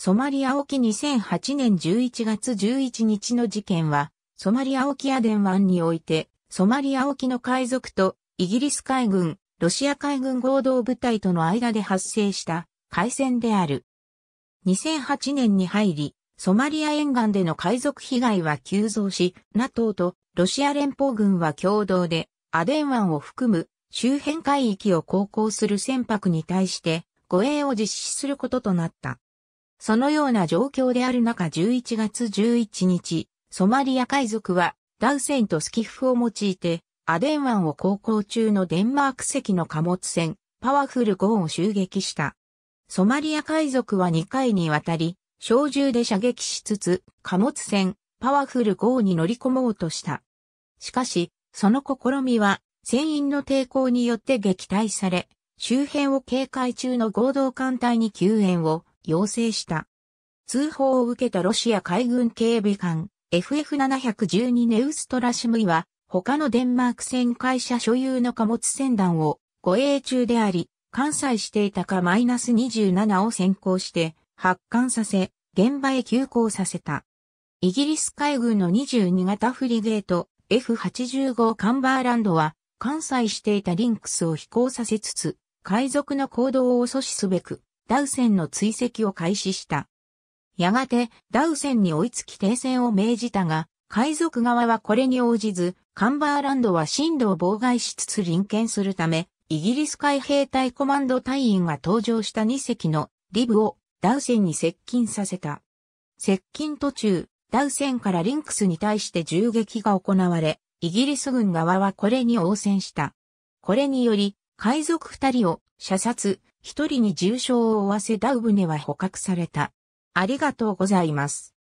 ソマリア沖2008年11月11日の事件は、ソマリア沖アデン湾において、ソマリア沖の海賊とイギリス海軍、ロシア海軍合同部隊との間で発生した海戦である。2008年に入り、ソマリア沿岸での海賊被害は急増し、NATO とロシア連邦軍は共同で、アデン湾を含む周辺海域を航行する船舶に対して護衛を実施することとなった。そのような状況である中11月11日、ソマリア海賊はダウンとスキフを用いてアデン湾を航行中のデンマーク籍の貨物船パワフル号を襲撃した。ソマリア海賊は2回にわたり小銃で射撃しつつ貨物船パワフル号に乗り込もうとした。しかし、その試みは船員の抵抗によって撃退され、周辺を警戒中の合同艦隊に救援を要請した。通報を受けたロシア海軍警備艦 FF712 ネウストラシムイは他のデンマーク船会社所有の貨物船団を護衛中であり、関西していたか27を先行して発艦させ、現場へ急行させた。イギリス海軍の22型フリゲート F85 カンバーランドは関西していたリンクスを飛行させつつ、海賊の行動を阻止すべく、ダウセンの追跡を開始した。やがて、ダウセンに追いつき停戦を命じたが、海賊側はこれに応じず、カンバーランドは進路を妨害しつつ臨検するため、イギリス海兵隊コマンド隊員が登場した2隻のリブをダウセンに接近させた。接近途中、ダウセンからリンクスに対して銃撃が行われ、イギリス軍側はこれに応戦した。これにより、海賊二人を射殺、一人に重傷を負わせダウブネは捕獲された。ありがとうございます。